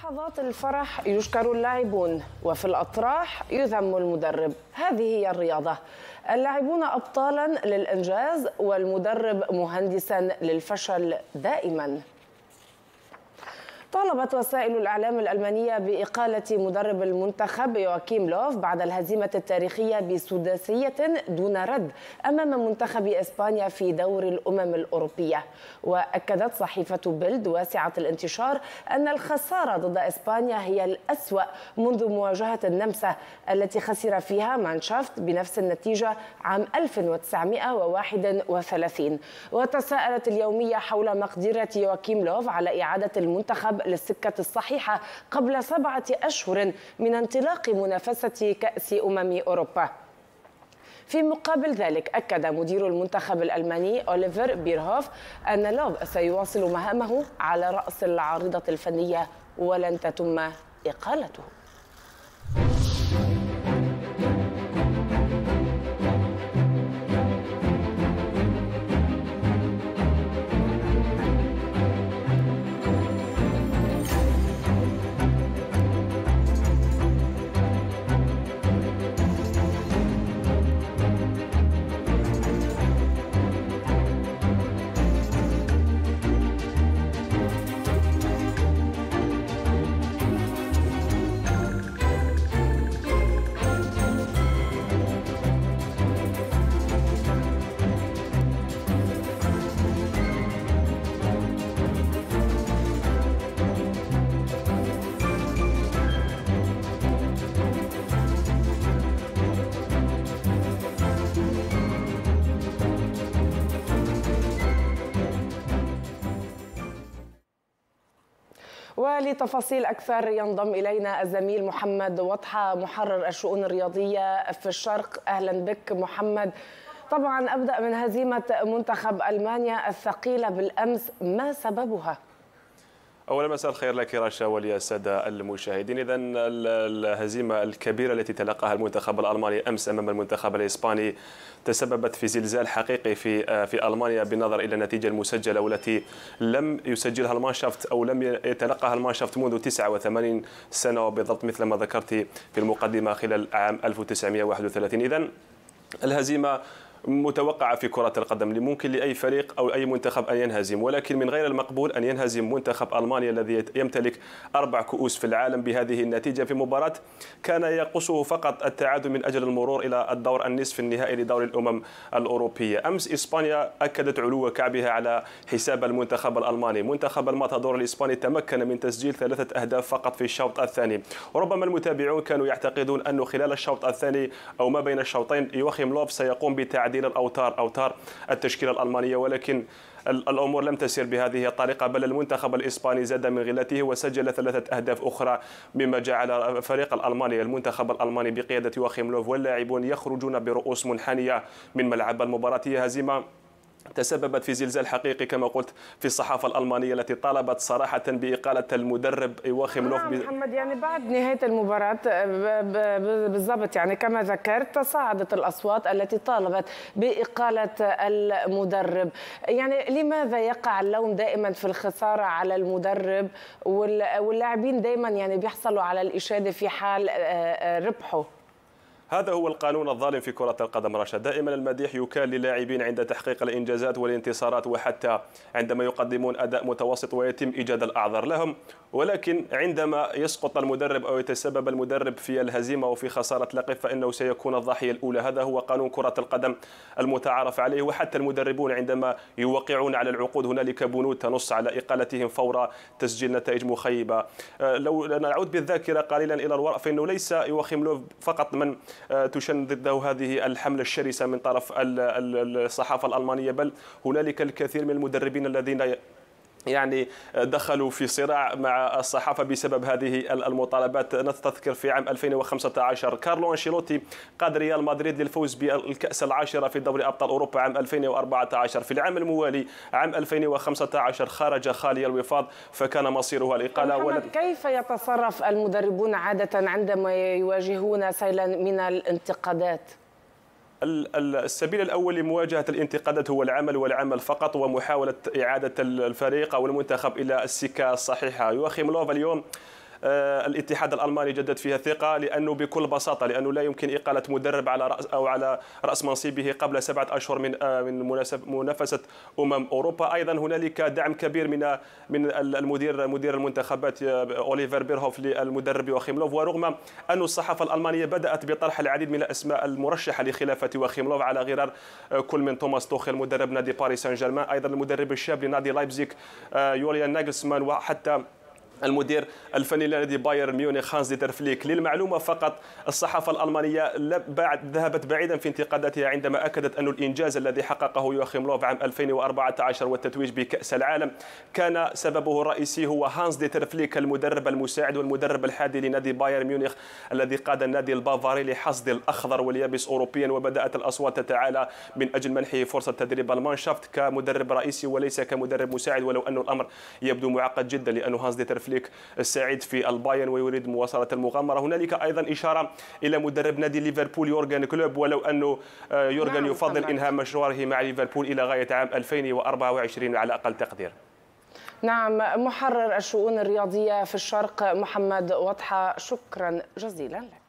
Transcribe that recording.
لحظات الفرح يشكر اللاعبون وفي الأطراح يذم المدرب هذه هي الرياضة اللاعبون أبطالا للإنجاز والمدرب مهندسا للفشل دائما طالبت وسائل الإعلام الألمانية بإقالة مدرب المنتخب يواكيم لوف بعد الهزيمة التاريخية بسداسية دون رد أمام منتخب إسبانيا في دور الأمم الأوروبية وأكدت صحيفة بيلد واسعة الانتشار أن الخسارة ضد إسبانيا هي الأسوأ منذ مواجهة النمسا التي خسر فيها مانشافت بنفس النتيجة عام 1931 وتساءلت اليومية حول مقدرة يواكيم لوف على إعادة المنتخب للسكة الصحيحة قبل سبعة أشهر من انطلاق منافسة كأس أمم أوروبا في مقابل ذلك أكد مدير المنتخب الألماني أوليفر بيرهوف أن لوب سيواصل مهامه على رأس العارضة الفنية ولن تتم إقالته ولتفاصيل أكثر ينضم إلينا الزميل محمد وضحه محرر الشؤون الرياضية في الشرق أهلا بك محمد طبعا أبدأ من هزيمة منتخب ألمانيا الثقيلة بالأمس ما سببها؟ اولا مساء الخير لك رشا السادة المشاهدين اذا الهزيمه الكبيره التي تلقاها المنتخب الالماني امس امام المنتخب الاسباني تسببت في زلزال حقيقي في آه، في المانيا بالنظر الى النتيجه المسجله والتي لم يسجلها المانشافت او لم يتلقاها المانشافت منذ 89 سنه وبالضبط مثل ما ذكرت في المقدمه خلال عام 1931 اذا الهزيمه متوقعه في كره القدم ممكن لاي فريق او اي منتخب ان ينهزم ولكن من غير المقبول ان ينهزم منتخب المانيا الذي يمتلك اربع كؤوس في العالم بهذه النتيجه في مباراه كان يقصه فقط التعادل من اجل المرور الى الدور النصف النهائي لدوري الامم الاوروبيه امس اسبانيا اكدت علو كعبها على حساب المنتخب الالماني منتخب الماتادور الاسباني تمكن من تسجيل ثلاثه اهداف فقط في الشوط الثاني ربما المتابعون كانوا يعتقدون انه خلال الشوط الثاني او ما بين الشوطين يوخيم لوف سيقوم بتعديل تعديل الاوتار اوتار التشكيله الالمانيه ولكن الامور لم تسير بهذه الطريقه بل المنتخب الاسباني زاد من غلته وسجل ثلاثه اهداف اخرى مما جعل فريق الالماني المنتخب الالماني بقياده واخيم لوف واللاعبون يخرجون برؤوس منحنيه من ملعب المباراه هزيمه تسببت في زلزال حقيقي كما قلت في الصحافه الالمانيه التي طالبت صراحه باقاله المدرب ايواخيم لوف آه، ب... محمد يعني بعد نهايه المباراه آه، بالضبط يعني كما ذكرت تصاعدت الاصوات التي طالبت باقاله المدرب يعني لماذا يقع اللوم دائما في الخساره على المدرب واللاعبين دائما يعني بيحصلوا على الاشاده في حال آه، ربحه هذا هو القانون الظالم في كرة القدم رشا دائما المديح يكال للاعبين عند تحقيق الإنجازات والانتصارات وحتى عندما يقدمون أداء متوسط ويتم إيجاد الأعذار لهم ولكن عندما يسقط المدرب أو يتسبب المدرب في الهزيمة وفي خسارة لقب فإنه سيكون الضحية الأولى هذا هو قانون كرة القدم المتعارف عليه وحتى المدربون عندما يوقعون على العقود هنالك بنود تنص على إقالتهم فور تسجيل نتائج مخيبة آه، لو نعود بالذاكرة قليلا إلى الوراء فإنه ليس يوخيم لوف فقط من آه، تشن ضده هذه الحملة الشرسة من طرف الصحافة الألمانية بل هنالك الكثير من المدربين الذين يعني دخلوا في صراع مع الصحافة بسبب هذه المطالبات نستذكر في عام 2015 كارلو أنشيلوتي قاد ريال مدريد للفوز بالكأس العاشرة في دوري أبطال أوروبا عام 2014 في العام الموالي عام 2015 خرج خالي الوفاض فكان مصيرها الإقالة ولم... كيف يتصرف المدربون عادة عندما يواجهون سيلا من الانتقادات؟ السبيل الأول لمواجهة الانتقادات هو العمل والعمل فقط ومحاولة إعادة الفريق أو المنتخب إلى السكة الصحيحة يواخيم لوف اليوم آه، الاتحاد الالماني جدد فيها الثقه لانه بكل بساطه لانه لا يمكن اقاله مدرب على راس او على راس منصبه قبل سبعه اشهر من آه، من منافسه امم اوروبا ايضا هنالك دعم كبير من آه، من المدير مدير المنتخبات اوليفر بيرهوف للمدرب لوف ورغم ان الصحافه الالمانيه بدات بطرح العديد من الاسماء المرشحه لخلافه لوف على غرار كل من توماس توخيل مدرب نادي باريس سان جيرمان ايضا المدرب الشاب لنادي لايبزيك يوليان ناجلسمان وحتى المدير الفني لنادي بايرن ميونخ هانز ديتر فليك للمعلومه فقط الصحافه الالمانيه بعد ذهبت بعيدا في انتقاداتها عندما اكدت ان الانجاز الذي حققه يوخيم لوف عام 2014 والتتويج بكاس العالم كان سببه الرئيسي هو هانز ديتر فليك المدرب المساعد والمدرب الحادي لنادي بايرن ميونخ الذي قاد النادي البافاري لحصد الاخضر واليابس اوروبيا وبدات الاصوات تتعالى من اجل منحه فرصه تدريب المانشافت كمدرب رئيسي وليس كمدرب مساعد ولو ان الامر يبدو معقد جدا لان هانز ديتر فليك فليك السعيد في البايرن ويريد مواصلة المغامرة هنالك أيضا إشارة إلى مدرب نادي ليفربول يورغن كلوب ولو أنه آه، نعم، يورغن يفضل إنهاء مشواره مع ليفربول إلى غاية عام 2024 على أقل تقدير نعم محرر الشؤون الرياضية في الشرق محمد وضحى شكرا جزيلا لك